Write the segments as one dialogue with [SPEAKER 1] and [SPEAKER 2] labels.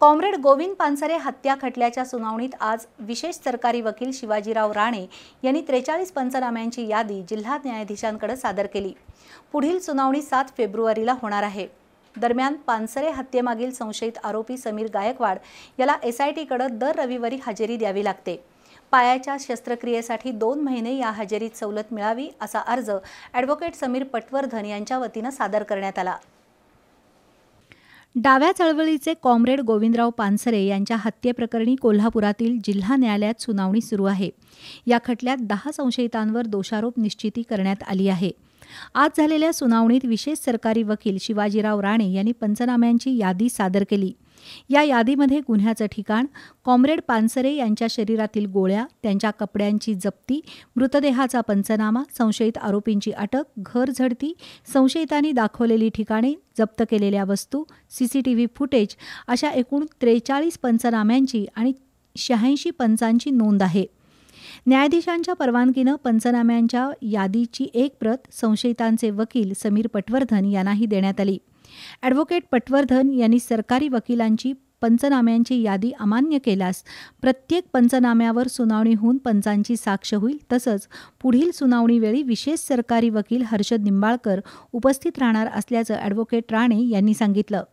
[SPEAKER 1] comrade Govind Pansare हत्या खटल्याच्या सुनावणीत आज विशेष सरकारी वकील शिवाजीराव राणे यांनी त्रेचाळीस पंचनाम्यांची यादी जिल्हा न्यायाधीशांकडे सादर केली पुढील सुनावणी सात फेब्रुवारीला होणार आहे दरम्यान पानसरे हत्येमागील संशयित आरोपी समीर गायकवाड याला एस दर रविवारी हजेरी द्यावी लागते पायाच्या शस्त्रक्रियेसाठी दोन महिने या हजेरीत सवलत मिळावी असा अर्ज ॲडव्होकेट समीर पटवर्धन यांच्या वतीनं सादर करण्यात आला डाव्या चळवळीचे कॉम्रेड गोविंदराव पानसरे यांच्या हत्येप्रकरणी कोल्हापुरातील जिल्हा न्यायालयात सुनावणी सुरू आहे या खटल्यात दहा संशयितांवर दोषारोप निश्चिती करण्यात आली आहे आज झालेल्या सुनावणीत विशेष सरकारी वकील शिवाजीराव राणे यांनी पंचनाम्यांची यादी सादर केली या यादीमध्ये गुन्ह्याचं ठिकाण कॉम्रेड पानसरे यांच्या शरीरातील गोळ्या त्यांच्या कपड्यांची जप्ती मृतदेहाचा पंचनामा संशयित आरोपींची अटक घर झडती संशयितांनी दाखवलेली ठिकाणे जप्त केलेल्या वस्तू सीसीटीव्ही फुटेज अशा एकूण त्रेचाळीस पंचनाम्यांची आणि शहाऐंशी पंचांची नोंद आहे न्यायाधीशांच्या परवानगीनं पंचनाम्यांच्या यादीची एक प्रत संशयितांचे वकील समीर पटवर्धन यांनाही देण्यात आली ॲडव्होकेट पटवर्धन यांनी सरकारी वकिलांची पंचनाम्यांची यादी अमान्य केल्यास प्रत्येक पंचनाम्यावर सुनावणी होऊन पंचांची साक्ष होईल तसंच पुढील सुनावणीवेळी विशेष सरकारी वकील हर्षद निंबाळकर उपस्थित राहणार असल्याचं ॲडव्होकेट राणे यांनी सांगितलं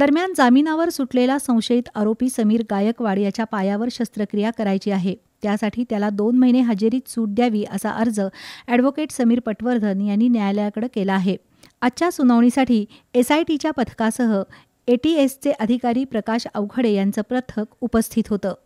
[SPEAKER 1] दरम्यान जामिनावर सुटलेला संशयित आरोपी समीर गायकवाड याच्या पायावर शस्त्रक्रिया करायची आहे त्यासाठी त्याला दोन महिने हजेरीत सूट द्यावी असा अर्ज ॲडव्होकेट समीर पटवर्धन यांनी न्यायालयाकडे केला आहे आजच्या सुनावणीसाठी एसआयटीच्या पथकासह एटीएसचे अधिकारी प्रकाश अवघडे यांचं पथक उपस्थित होतं